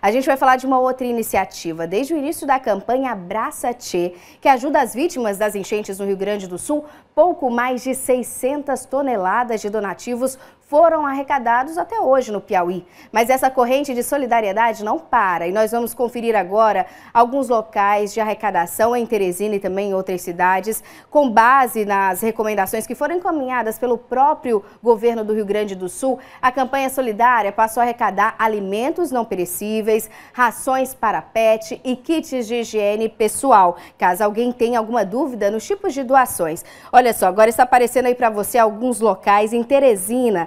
A gente vai falar de uma outra iniciativa, desde o início da campanha Abraça Tchê, que ajuda as vítimas das enchentes no Rio Grande do Sul, pouco mais de 600 toneladas de donativos foram arrecadados até hoje no Piauí. Mas essa corrente de solidariedade não para e nós vamos conferir agora alguns locais de arrecadação em Teresina e também em outras cidades, com base nas recomendações que foram encaminhadas pelo próprio governo do Rio Grande do Sul. A campanha solidária passou a arrecadar alimentos não perecíveis, rações para pet e kits de higiene pessoal, caso alguém tenha alguma dúvida nos tipos de doações. Olha só, agora está aparecendo aí para você alguns locais em Teresina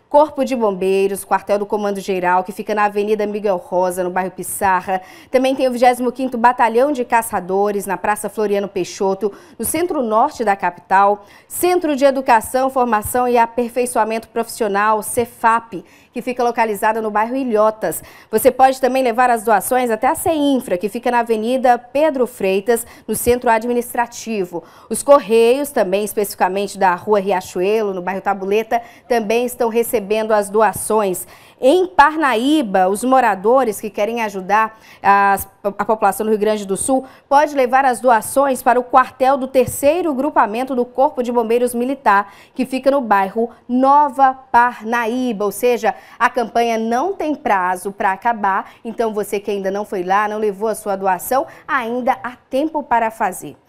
Corpo de Bombeiros, quartel do Comando Geral, que fica na Avenida Miguel Rosa, no bairro Pissarra. Também tem o 25º Batalhão de Caçadores, na Praça Floriano Peixoto, no centro-norte da capital. Centro de Educação, Formação e Aperfeiçoamento Profissional, Cefap, que fica localizada no bairro Ilhotas. Você pode também levar as doações até a CEINFRA, que fica na Avenida Pedro Freitas, no centro administrativo. Os Correios, também especificamente da Rua Riachuelo, no bairro Tabuleta, também estão recebendo recebendo as doações. Em Parnaíba, os moradores que querem ajudar a, a população do Rio Grande do Sul pode levar as doações para o quartel do terceiro grupamento do Corpo de Bombeiros Militar, que fica no bairro Nova Parnaíba. Ou seja, a campanha não tem prazo para acabar, então você que ainda não foi lá, não levou a sua doação, ainda há tempo para fazer.